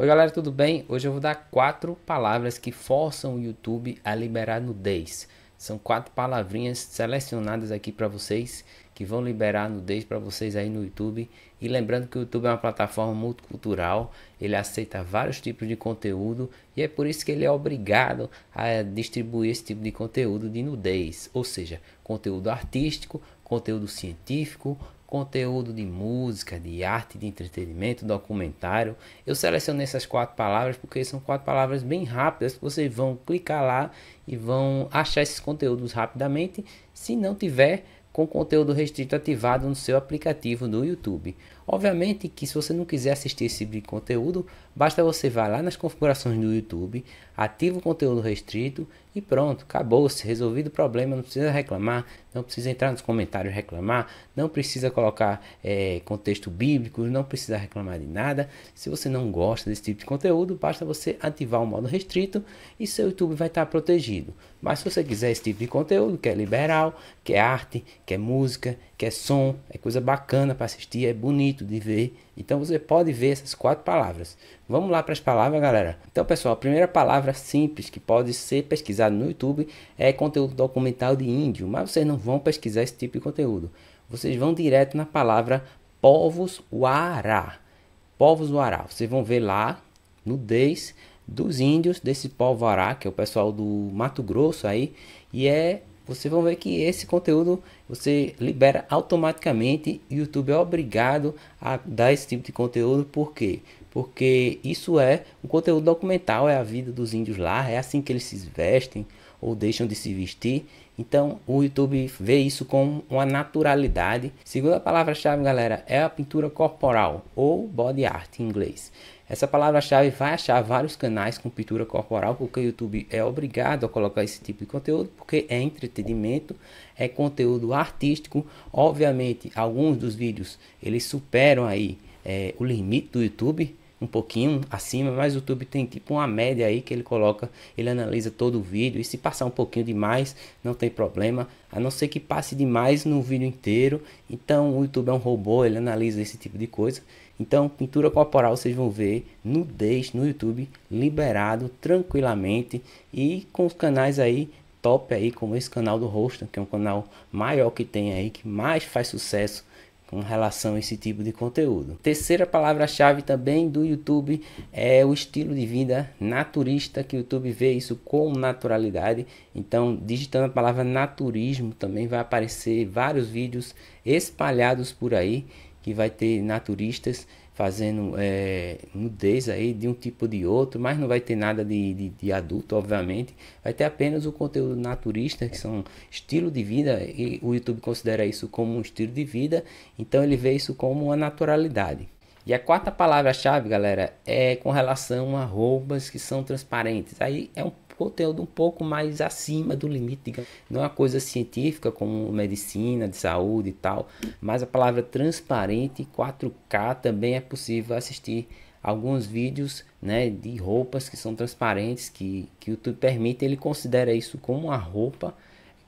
Oi galera, tudo bem? Hoje eu vou dar quatro palavras que forçam o YouTube a liberar nudez. São quatro palavrinhas selecionadas aqui para vocês que vão liberar nudez para vocês aí no YouTube. E lembrando que o YouTube é uma plataforma multicultural, ele aceita vários tipos de conteúdo e é por isso que ele é obrigado a distribuir esse tipo de conteúdo de nudez, ou seja, conteúdo artístico, conteúdo científico, conteúdo de música, de arte, de entretenimento, documentário. Eu selecionei essas quatro palavras porque são quatro palavras bem rápidas que vocês vão clicar lá e vão achar esses conteúdos rapidamente, se não tiver com conteúdo restrito ativado no seu aplicativo do YouTube. Obviamente que se você não quiser assistir esse tipo de conteúdo, basta você vá lá nas configurações do YouTube, ativa o conteúdo restrito e pronto, acabou-se, resolvido o problema, não precisa reclamar, não precisa entrar nos comentários reclamar, não precisa colocar é, contexto bíblico, não precisa reclamar de nada. Se você não gosta desse tipo de conteúdo, basta você ativar o modo restrito e seu YouTube vai estar protegido. Mas se você quiser esse tipo de conteúdo, que é liberal, que é arte, que é música, que é som, é coisa bacana para assistir, é bonito de ver, então você pode ver essas quatro palavras. Vamos lá para as palavras, galera. Então, pessoal, a primeira palavra palavra simples que pode ser pesquisado no YouTube é conteúdo documental de índio, mas vocês não vão pesquisar esse tipo de conteúdo. Vocês vão direto na palavra povos uará, Povos uará. Vocês vão ver lá nudez dos índios desse povo uará que é o pessoal do Mato Grosso aí, e é vocês vão ver que esse conteúdo você libera automaticamente e o YouTube é obrigado a dar esse tipo de conteúdo porque porque isso é um conteúdo documental, é a vida dos índios lá, é assim que eles se vestem ou deixam de se vestir. Então, o YouTube vê isso com uma naturalidade. Segunda palavra-chave, galera, é a pintura corporal ou body art em inglês. Essa palavra-chave vai achar vários canais com pintura corporal, porque o YouTube é obrigado a colocar esse tipo de conteúdo, porque é entretenimento, é conteúdo artístico. Obviamente, alguns dos vídeos eles superam aí é, o limite do YouTube, um pouquinho acima, mas o YouTube tem tipo uma média aí que ele coloca, ele analisa todo o vídeo e se passar um pouquinho demais, não tem problema, a não ser que passe demais no vídeo inteiro. Então o YouTube é um robô, ele analisa esse tipo de coisa. Então, pintura corporal vocês vão ver nudez no YouTube liberado tranquilamente e com os canais aí top aí como esse canal do Rosto, que é um canal maior que tem aí, que mais faz sucesso com relação a esse tipo de conteúdo. Terceira palavra-chave também do YouTube é o estilo de vida naturista, que o YouTube vê isso com naturalidade. Então, digitando a palavra naturismo também vai aparecer vários vídeos espalhados por aí que vai ter naturistas fazendo é, nudez aí de um tipo ou de outro, mas não vai ter nada de, de, de, adulto, obviamente. Vai ter apenas o conteúdo naturista, que são estilo de vida, e o YouTube considera isso como um estilo de vida, então ele vê isso como uma naturalidade. E a quarta palavra-chave, galera, é com relação a roupas que são transparentes. Aí é um conteúdo um pouco mais acima do limite, digamos. Não é uma coisa científica como medicina, de saúde e tal, mas a palavra transparente 4K também é possível assistir alguns vídeos né, de roupas que são transparentes, que, que o YouTube permite, ele considera isso como uma roupa.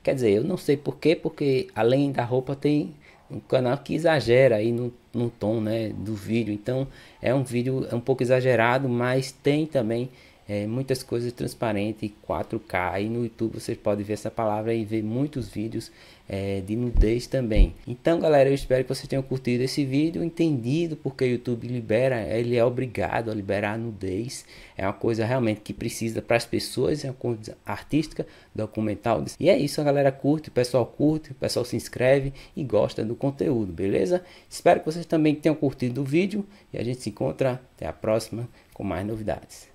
Quer dizer, eu não sei porquê, porque além da roupa tem um canal que exagera aí no, no tom né, do vídeo. Então é um vídeo um pouco exagerado, mas tem também é, muitas coisas transparente, 4K. E no YouTube vocês podem ver essa palavra e ver muitos vídeos é, de nudez também. Então, galera, eu espero que vocês tenham curtido esse vídeo, entendido porque o YouTube libera, ele é obrigado a liberar a nudez. É uma coisa realmente que precisa para as pessoas, é uma coisa artística, documental. E é isso, galera. Curte, o pessoal curte, o pessoal se inscreve e gosta do conteúdo, beleza? Espero que vocês também tenham curtido o vídeo e a gente se encontra até a próxima com mais novidades.